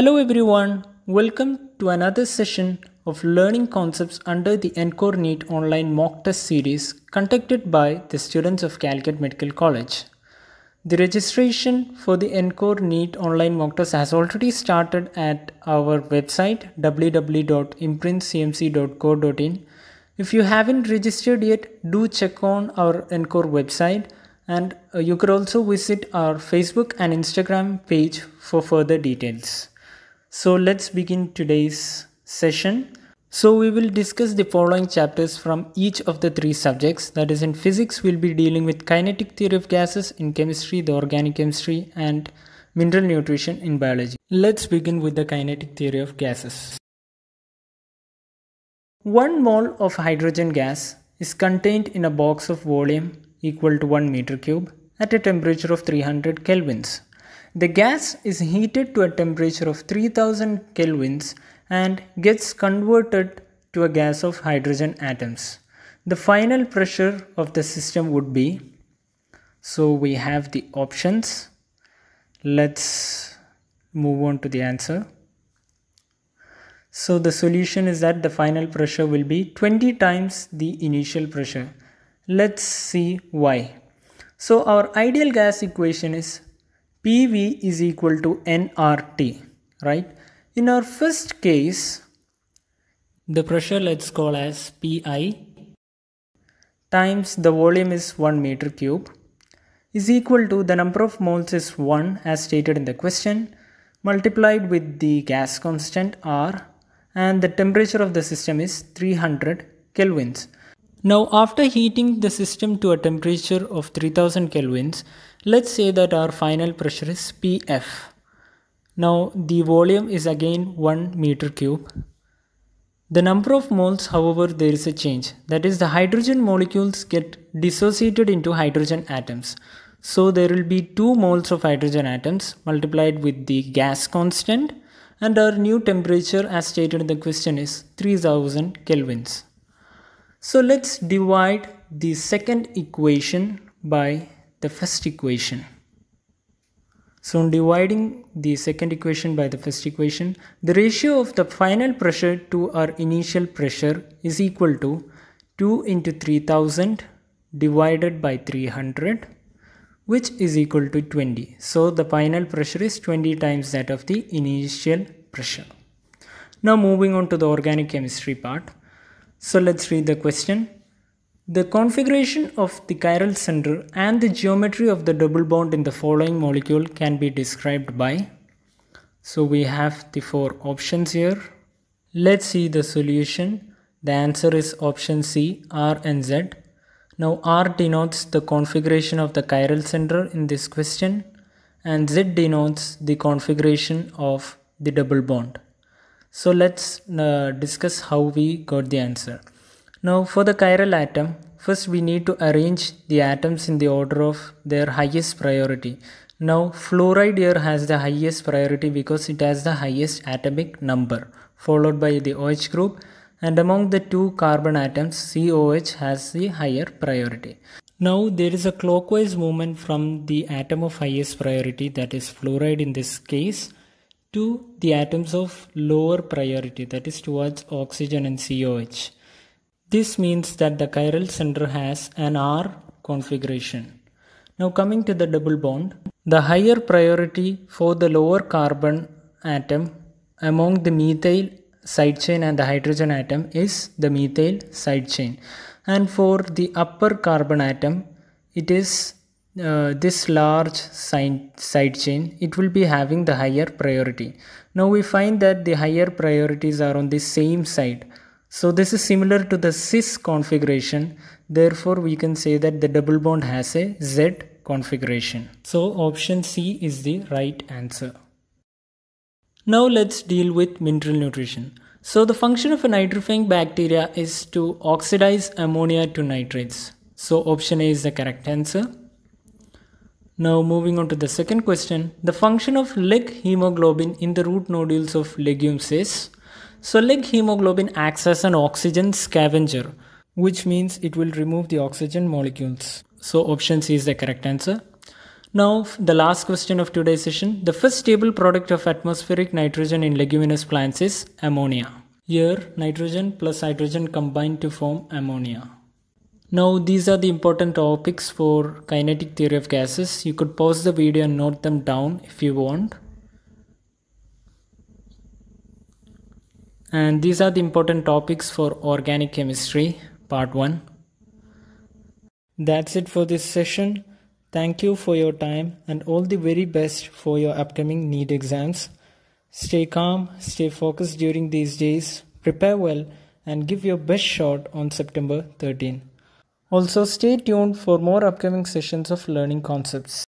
Hello everyone, welcome to another session of learning concepts under the Encore NEET online mock test series conducted by the students of Calcutta Medical College. The registration for the Encore NEET online mock test has already started at our website www.imprintcmc.co.in. If you haven't registered yet, do check on our Encore website and uh, you could also visit our Facebook and Instagram page for further details. So let's begin today's session. So we will discuss the following chapters from each of the three subjects. That is in physics we'll be dealing with kinetic theory of gases, in chemistry the organic chemistry and mineral nutrition in biology. Let's begin with the kinetic theory of gases. One mole of hydrogen gas is contained in a box of volume equal to 1 meter cube at a temperature of 300 kelvins. The gas is heated to a temperature of 3000 kelvins and gets converted to a gas of hydrogen atoms. The final pressure of the system would be so we have the options. Let's move on to the answer. So the solution is that the final pressure will be 20 times the initial pressure. Let's see why. So our ideal gas equation is PV is equal to nRT, right? In our first case, the pressure let's call as PI times the volume is 1 meter cube is equal to the number of moles is 1 as stated in the question multiplied with the gas constant R and the temperature of the system is 300 kelvins. Now after heating the system to a temperature of 3000 kelvins, let's say that our final pressure is PF. Now the volume is again 1 meter cube. The number of moles however there is a change that is the hydrogen molecules get dissociated into hydrogen atoms. So there will be 2 moles of hydrogen atoms multiplied with the gas constant and our new temperature as stated in the question is 3000 kelvins. So let's divide the second equation by the first equation. So on dividing the second equation by the first equation, the ratio of the final pressure to our initial pressure is equal to 2 into 3000 divided by 300 which is equal to 20. So the final pressure is 20 times that of the initial pressure. Now moving on to the organic chemistry part. So let's read the question. The configuration of the chiral center and the geometry of the double bond in the following molecule can be described by. So we have the four options here. Let's see the solution. The answer is option C, R and Z. Now R denotes the configuration of the chiral center in this question and Z denotes the configuration of the double bond. So let's uh, discuss how we got the answer. Now for the chiral atom, first we need to arrange the atoms in the order of their highest priority. Now fluoride here has the highest priority because it has the highest atomic number followed by the OH group and among the two carbon atoms COH has the higher priority. Now there is a clockwise movement from the atom of highest priority that is fluoride in this case to the atoms of lower priority, that is towards oxygen and COH. This means that the chiral center has an R configuration. Now coming to the double bond, the higher priority for the lower carbon atom among the methyl side chain and the hydrogen atom is the methyl side chain and for the upper carbon atom it is uh, this large side, side chain it will be having the higher priority now we find that the higher priorities are on the same side so this is similar to the cis configuration therefore we can say that the double bond has a z configuration so option c is the right answer now let's deal with mineral nutrition so the function of a nitrifying bacteria is to oxidize ammonia to nitrates so option a is the correct answer now moving on to the second question. The function of leg hemoglobin in the root nodules of legumes is so leg hemoglobin acts as an oxygen scavenger which means it will remove the oxygen molecules. So option C is the correct answer. Now, the last question of today's session. The first stable product of atmospheric nitrogen in leguminous plants is ammonia. Here, nitrogen plus hydrogen combine to form ammonia. Now these are the important topics for kinetic theory of gases. You could pause the video and note them down if you want. And these are the important topics for organic chemistry part 1. That's it for this session. Thank you for your time and all the very best for your upcoming NEET exams. Stay calm, stay focused during these days, prepare well and give your best shot on September 13. Also stay tuned for more upcoming sessions of learning concepts.